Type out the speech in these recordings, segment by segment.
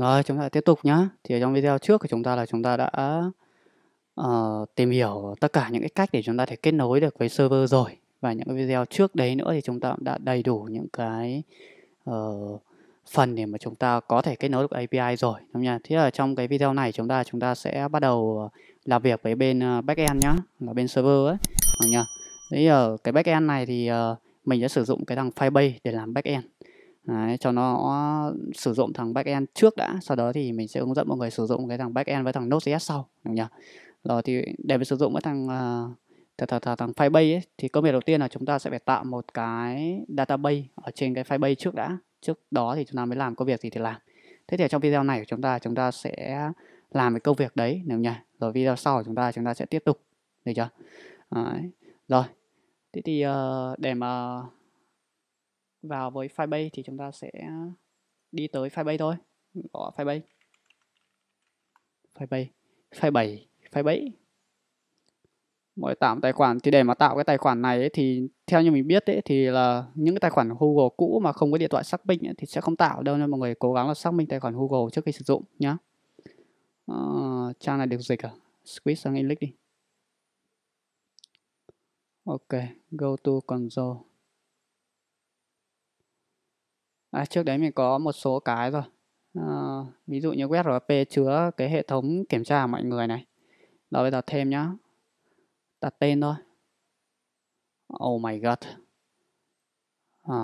Rồi, chúng ta tiếp tục nhé. Thì ở trong video trước của chúng ta là chúng ta đã uh, tìm hiểu tất cả những cái cách để chúng ta thể kết nối được với server rồi. Và những cái video trước đấy nữa thì chúng ta cũng đã đầy đủ những cái uh, phần để mà chúng ta có thể kết nối được API rồi. Đúng nha. Thế là trong cái video này chúng ta chúng ta sẽ bắt đầu làm việc với bên ờ, backend nhá, là bên server ấy. Đúng nha. Thế ở cái backend này thì uh, mình đã sử dụng cái thằng Firebase để làm backend Đấy, cho nó sử dụng thằng backend trước đã sau đó thì mình sẽ hướng dẫn mọi người sử dụng cái thằng backend với thằng Node.js sau được nhỉ rồi thì để mình sử dụng với thằng thằng thằng, thằng, thằng Firebase ấy, thì công việc đầu tiên là chúng ta sẽ phải tạo một cái database ở trên cái Firebase trước đã trước đó thì chúng ta mới làm công việc gì thì làm thế thì trong video này của chúng ta chúng ta sẽ làm cái công việc đấy được nhỉ rồi video sau của chúng ta chúng ta sẽ tiếp tục được chưa đấy. rồi thế thì ờ, để mà vào với Firebase thì chúng ta sẽ đi tới Firebase thôi gõ Firebase Firebase Firebase Firebase mỗi tạo tài khoản thì để mà tạo cái tài khoản này ấy, thì theo như mình biết ấy, thì là những cái tài khoản Google cũ mà không có điện thoại xác minh ấy, thì sẽ không tạo đâu nên mọi người cố gắng là xác minh tài khoản Google trước khi sử dụng nhá à, trang này được dịch à squeeze sang English đi ok go to console à, trước đấy mình có một số cái rồi à, ờ, ví dụ như web RP chứa cái hệ thống kiểm tra mọi người này đó bây giờ thêm nhá đặt tên thôi oh my god à,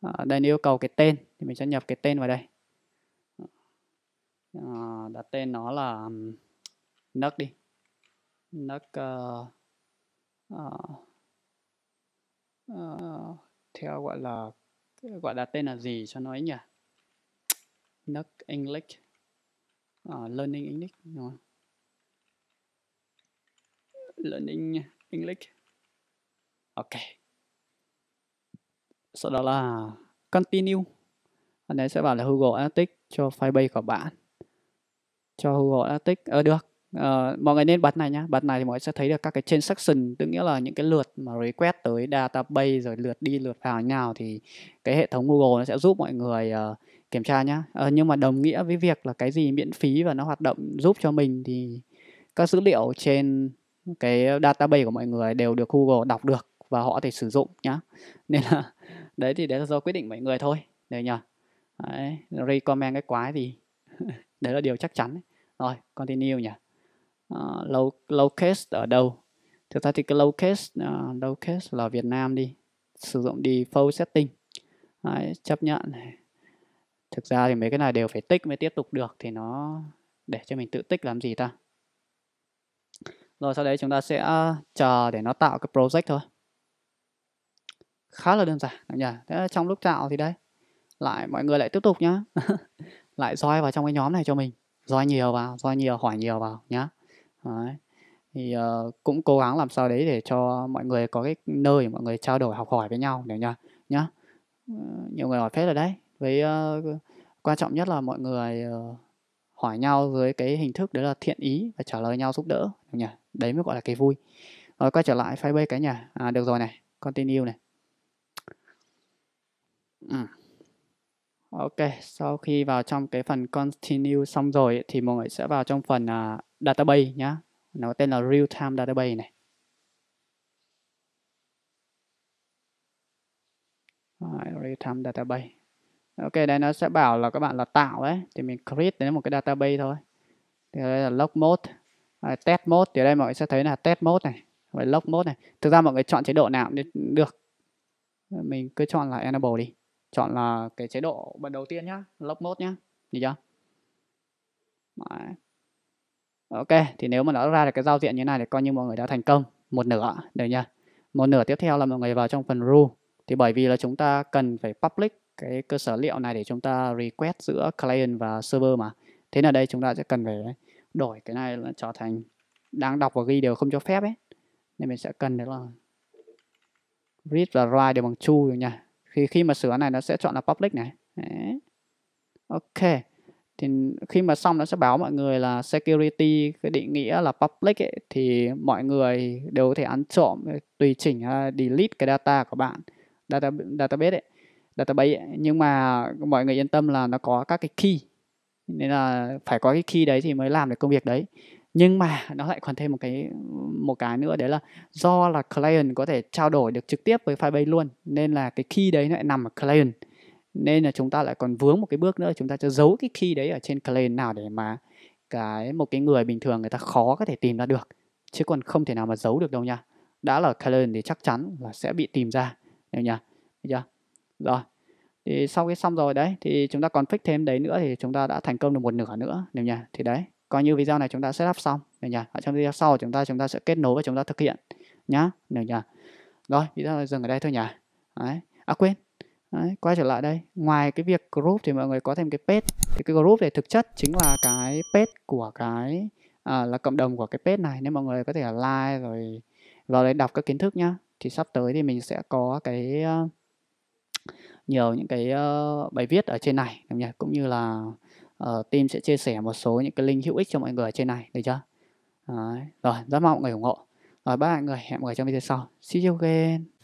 à, đây yêu cầu cái tên thì mình sẽ nhập cái tên vào đây à, đặt tên nó là nấc đi nấc uh, uh, uh, theo gọi là gọi đặt tên là gì cho nó ấy nhỉ Nuc English uh, Learning English đúng không? Learning English Ok Sau đó là Continue Anh ấy sẽ bảo là Google Analytics cho fanpage của bạn Cho Google Analytics Ờ được Uh, mọi người nên bật này nhá bật này thì mọi người sẽ thấy được các cái transaction tức nghĩa là những cái lượt mà request tới database rồi lượt đi lượt vào nào thì cái hệ thống Google nó sẽ giúp mọi người uh, kiểm tra nhá uh, nhưng mà đồng nghĩa với việc là cái gì miễn phí và nó hoạt động giúp cho mình thì các dữ liệu trên cái database của mọi người đều được Google đọc được và họ thì sử dụng nhá nên là đấy thì đấy là do quyết định mọi người thôi được nhờ đấy recommend cái quái gì đấy là điều chắc chắn rồi continue nhỉ uh, low low ở đâu thực ra thì cái low case uh, low là Việt Nam đi sử dụng default setting Đấy, chấp nhận này thực ra thì mấy cái này đều phải tích mới tiếp tục được thì nó để cho mình tự tích làm gì ta rồi sau đấy chúng ta sẽ chờ để nó tạo cái project thôi khá là đơn giản đúng nhỉ thế trong lúc tạo thì đấy lại mọi người lại tiếp tục nhá lại join vào trong cái nhóm này cho mình join nhiều vào join nhiều hỏi nhiều vào nhá Đấy. Thì uh, cũng cố gắng làm sao đấy để cho mọi người có cái nơi mọi người trao đổi học hỏi với nhau để nhá nhá. Ờ, uh, nhiều người hỏi phết rồi đấy. Với uh, quan trọng nhất là mọi người uh, hỏi nhau dưới cái hình thức đấy là thiện ý và trả lời nhau giúp đỡ nhỉ. Đấy mới gọi là cái vui. Rồi quay trở lại Facebook cái nhà. À được rồi này, continue này. Ừ. Ok, sau khi vào trong cái phần continue xong rồi thì mọi người sẽ vào trong phần uh, database nhá nó tên là real time database này real time database ok đây nó sẽ bảo là các bạn là tạo đấy thì mình create đến một cái database thôi thì đây là log mode à, test mode thì đây mọi người sẽ thấy là test mode này và log mode này thực ra mọi người chọn chế độ nào cũng được mình cứ chọn là enable đi chọn là cái chế độ bật đầu tiên nhá log mode nhá nhìn chưa Đấy. Ok, thì nếu mà nó ra được cái giao diện như này thì coi như mọi người đã thành công một nửa được nha. Một nửa tiếp theo là mọi người vào trong phần rule. Thì bởi vì là chúng ta cần phải public cái cơ sở liệu này để chúng ta request giữa client và server mà. Thế là đây chúng ta sẽ cần phải đổi cái này là trở thành đang đọc và ghi đều không cho phép ấy. Nên mình sẽ cần đấy là read và write đều bằng true nha. Khi khi mà sửa này nó sẽ chọn là public này. Đấy. Ok thì khi mà xong nó sẽ báo mọi người là security cái định nghĩa là public ấy, thì mọi người đều có thể ăn trộm tùy chỉnh hay à, delete cái data của bạn data database ấy database ấy. nhưng mà mọi người yên tâm là nó có các cái key nên là phải có cái key đấy thì mới làm được công việc đấy nhưng mà nó lại còn thêm một cái một cái nữa đấy là do là client có thể trao đổi được trực tiếp với firebase luôn nên là cái key đấy nó lại nằm ở client nên là chúng ta lại còn vướng một cái bước nữa chúng ta cho giấu cái key đấy ở trên claim nào để mà cái một cái người bình thường người ta khó có thể tìm ra được chứ còn không thể nào mà giấu được đâu nha đã là claim thì chắc chắn là sẽ bị tìm ra được nha được chưa rồi thì sau cái xong rồi đấy thì chúng ta còn fix thêm đấy nữa thì chúng ta đã thành công được một nửa nữa được nha thì đấy coi như video này chúng ta sẽ lắp xong được nha ở trong video sau chúng ta chúng ta sẽ kết nối và chúng ta thực hiện nhá được nha rồi video này dừng ở đây thôi nhỉ đấy à quên Đấy, quay trở lại đây ngoài cái việc group thì mọi người có thêm cái page thì cái group này thực chất chính là cái page của cái à, là cộng đồng của cái page này nên mọi người có thể là like rồi vào đấy đọc các kiến thức nhá thì sắp tới thì mình sẽ có cái uh, nhiều những cái uh, bài viết ở trên này nhỉ? cũng như là uh, team sẽ chia sẻ một số những cái link hữu ích cho mọi người ở trên này được chưa đấy. rồi rất mong mọi người ủng hộ rồi bye mọi người hẹn mọi người trong video sau see you again